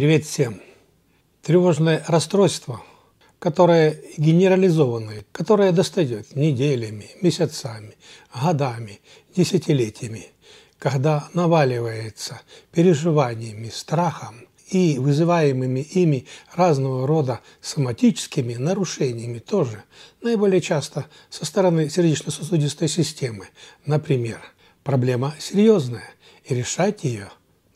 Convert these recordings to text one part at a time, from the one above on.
Привет всем! Тревожное расстройство, которое генерализованное, которое достает неделями, месяцами, годами, десятилетиями, когда наваливается переживаниями, страхом и вызываемыми ими разного рода соматическими нарушениями тоже, наиболее часто со стороны сердечно-сосудистой системы. Например, проблема серьезная, и решать ее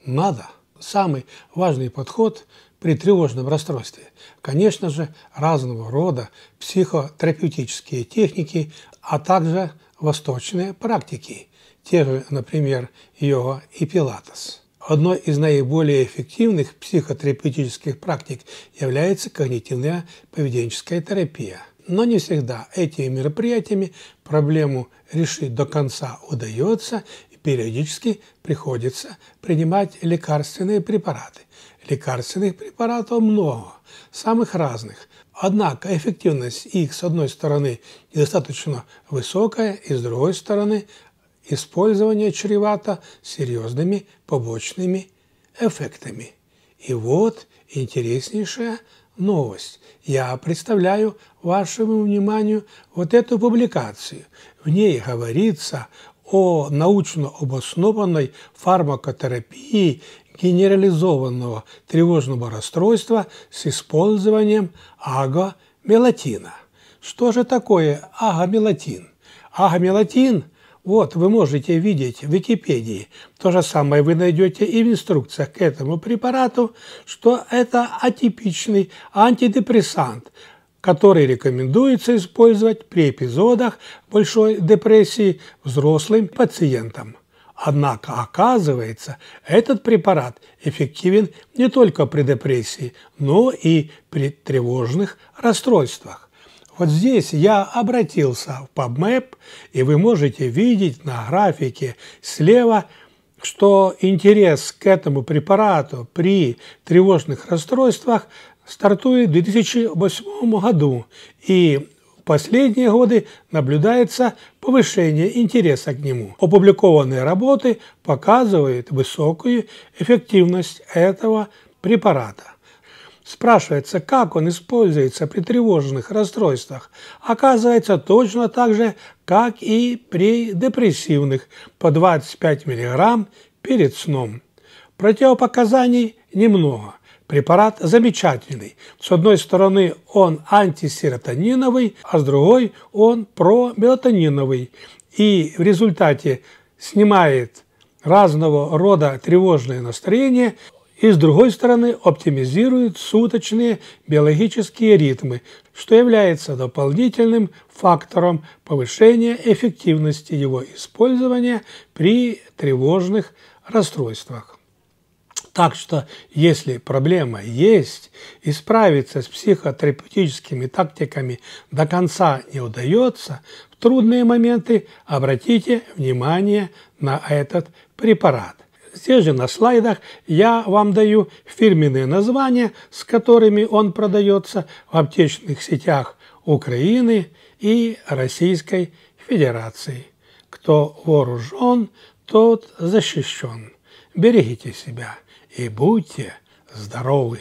надо – самый важный подход при тревожном расстройстве. Конечно же, разного рода психотерапевтические техники, а также восточные практики, те же, например, йога и пилатес. Одной из наиболее эффективных психотерапевтических практик является когнитивная поведенческая терапия. Но не всегда этими мероприятиями проблему решить до конца удается, периодически приходится принимать лекарственные препараты. Лекарственных препаратов много, самых разных. Однако эффективность их, с одной стороны, недостаточно высокая, и с другой стороны, использование чревато серьезными побочными эффектами. И вот интереснейшая новость. Я представляю вашему вниманию вот эту публикацию. В ней говорится о научно обоснованной фармакотерапии генерализованного тревожного расстройства с использованием агомелатина. Что же такое агомелатин? Агомелатин – вот вы можете видеть в Википедии. То же самое вы найдете и в инструкциях к этому препарату, что это атипичный антидепрессант, который рекомендуется использовать при эпизодах большой депрессии взрослым пациентам. Однако, оказывается, этот препарат эффективен не только при депрессии, но и при тревожных расстройствах. Вот здесь я обратился в PubMap, и вы можете видеть на графике слева, что интерес к этому препарату при тревожных расстройствах стартует в 2008 году, и в последние годы наблюдается повышение интереса к нему. Опубликованные работы показывают высокую эффективность этого препарата. Спрашивается, как он используется при тревожных расстройствах. Оказывается, точно так же, как и при депрессивных, по 25 мг перед сном. Противопоказаний немного – Препарат замечательный. С одной стороны он антисеротониновый, а с другой он промелатониновый. И в результате снимает разного рода тревожное настроение, и с другой стороны оптимизирует суточные биологические ритмы, что является дополнительным фактором повышения эффективности его использования при тревожных расстройствах. Так что, если проблема есть, и справиться с психотерапевтическими тактиками до конца не удается, в трудные моменты обратите внимание на этот препарат. Здесь же на слайдах я вам даю фирменные названия, с которыми он продается в аптечных сетях Украины и Российской Федерации. Кто вооружен, тот защищен. Берегите себя и будьте здоровы!